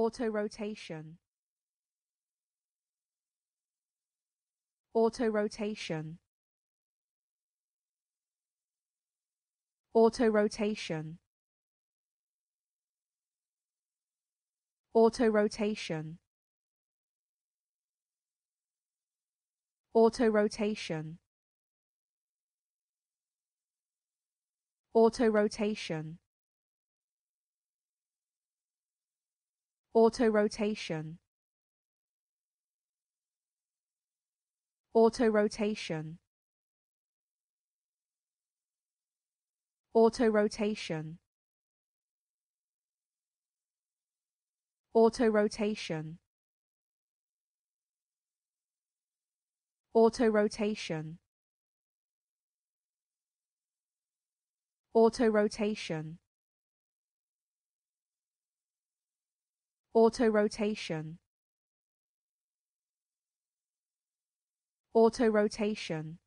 auto rotation auto rotation auto rotation auto rotation auto rotation auto rotation auto rotation auto rotation auto rotation auto rotation auto rotation auto rotation auto rotation auto rotation